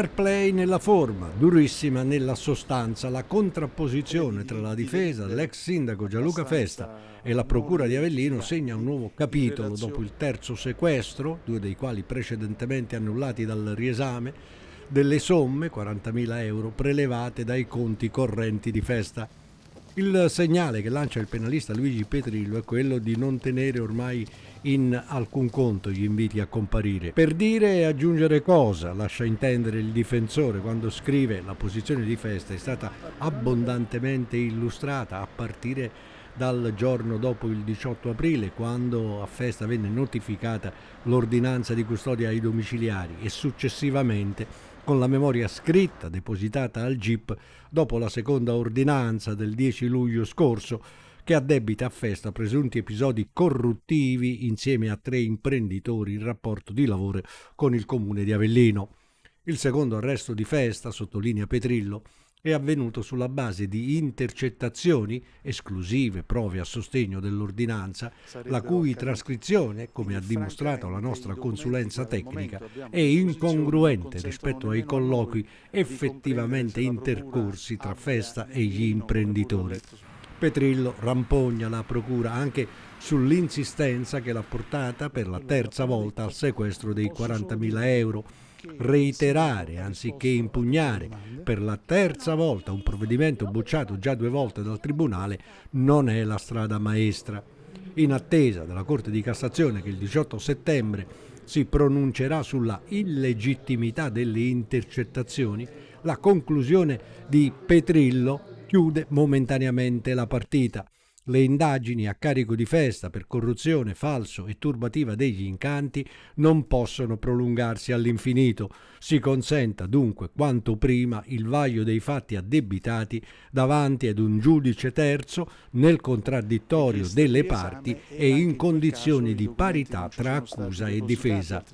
fair play nella forma, durissima nella sostanza, la contrapposizione tra la difesa dell'ex sindaco Gianluca Festa e la procura di Avellino segna un nuovo capitolo dopo il terzo sequestro, due dei quali precedentemente annullati dal riesame, delle somme, 40.000 euro, prelevate dai conti correnti di Festa. Il segnale che lancia il penalista Luigi Petrillo è quello di non tenere ormai in alcun conto gli inviti a comparire. Per dire e aggiungere cosa, lascia intendere il difensore quando scrive la posizione di festa è stata abbondantemente illustrata a partire dal giorno dopo il 18 aprile, quando a festa venne notificata l'ordinanza di custodia ai domiciliari e successivamente con la memoria scritta depositata al GIP dopo la seconda ordinanza del 10 luglio scorso che addebita a Festa presunti episodi corruttivi insieme a tre imprenditori in rapporto di lavoro con il comune di Avellino. Il secondo arresto di Festa, sottolinea Petrillo, è avvenuto sulla base di intercettazioni, esclusive prove a sostegno dell'ordinanza, la cui trascrizione, come ha dimostrato la nostra consulenza tecnica, è incongruente rispetto ai colloqui effettivamente intercorsi tra Festa e gli imprenditori. Petrillo rampogna la procura anche sull'insistenza che l'ha portata per la terza volta al sequestro dei 40.000 euro reiterare anziché impugnare per la terza volta un provvedimento bocciato già due volte dal Tribunale non è la strada maestra. In attesa della Corte di Cassazione che il 18 settembre si pronuncerà sulla illegittimità delle intercettazioni, la conclusione di Petrillo chiude momentaneamente la partita. Le indagini a carico di Festa per corruzione, falso e turbativa degli incanti non possono prolungarsi all'infinito. Si consenta dunque quanto prima il vaglio dei fatti addebitati davanti ad un giudice terzo nel contraddittorio delle parti e in condizioni di parità tra accusa e difesa.